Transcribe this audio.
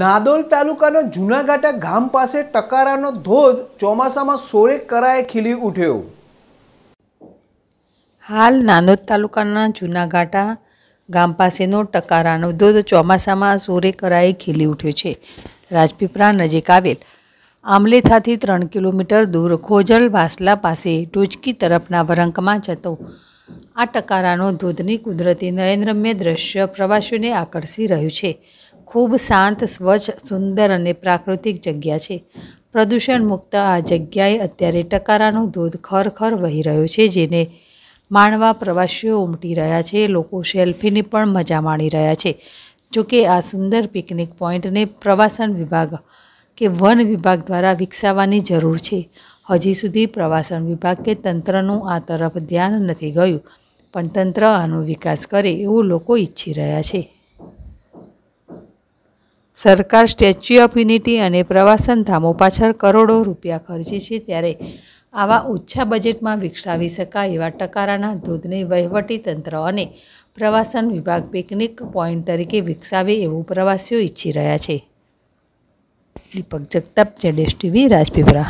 નાદોલ તાલુકાના જૂનાઘાટા ગામ પાસે ટકારાનો ધોધ ચોમાસામાં સોરે કરાએ ખીલી ઉઠ્યો હાલ નાંદોદ તાલુકાના જૂનાઘાટા ગામ પાસેનો ટકારાનો ધોધ ચોમાસામાં સોરે કરાએ ખીલી ઉઠ્યો છે રાજપીપળા નજીક આવેલ આમલેથાથી ત્રણ કિલોમીટર દૂર ખોજલ વાસલા પાસે ટોચકી તરફના વરંકમાં જતો આ ટકારાનો ધોધની કુદરતી નયનરમ્ય દ્રશ્ય પ્રવાસીઓને આકર્ષી રહ્યું છે ખૂબ શાંત સ્વચ્છ સુંદર અને પ્રાકૃતિક જગ્યા છે પ્રદૂષણ મુક્ત આ જગ્યાએ અત્યારે ટકારાનો ધોધ ખરખર વહી રહ્યો છે જેને માણવા પ્રવાસીઓ ઉમટી રહ્યા છે લોકો સેલ્ફીની પણ મજા માણી રહ્યા છે જોકે આ સુંદર પિકનિક પોઈન્ટને પ્રવાસન વિભાગ કે વન વિભાગ દ્વારા વિકસાવવાની જરૂર છે હજી સુધી પ્રવાસન વિભાગ કે તંત્રનું આ તરફ ધ્યાન નથી ગયું પણ તંત્ર આનો વિકાસ કરે એવું લોકો ઈચ્છી રહ્યા છે સરકાર સ્ટેચ્યુ ઓફ યુનિટી અને પ્રવાસન ધામો પાછળ કરોડો રૂપિયા ખર્ચે છે ત્યારે આવા ઓછા બજેટમાં વિકસાવી શકાય એવા ટકારાના ધોધને તંત્ર અને પ્રવાસન વિભાગ પિકનિક પોઈન્ટ તરીકે વિકસાવે એવું પ્રવાસીઓ ઈચ્છી રહ્યા છે દીપક જગતાપ જેડેશ ટીવી રાજપીપરા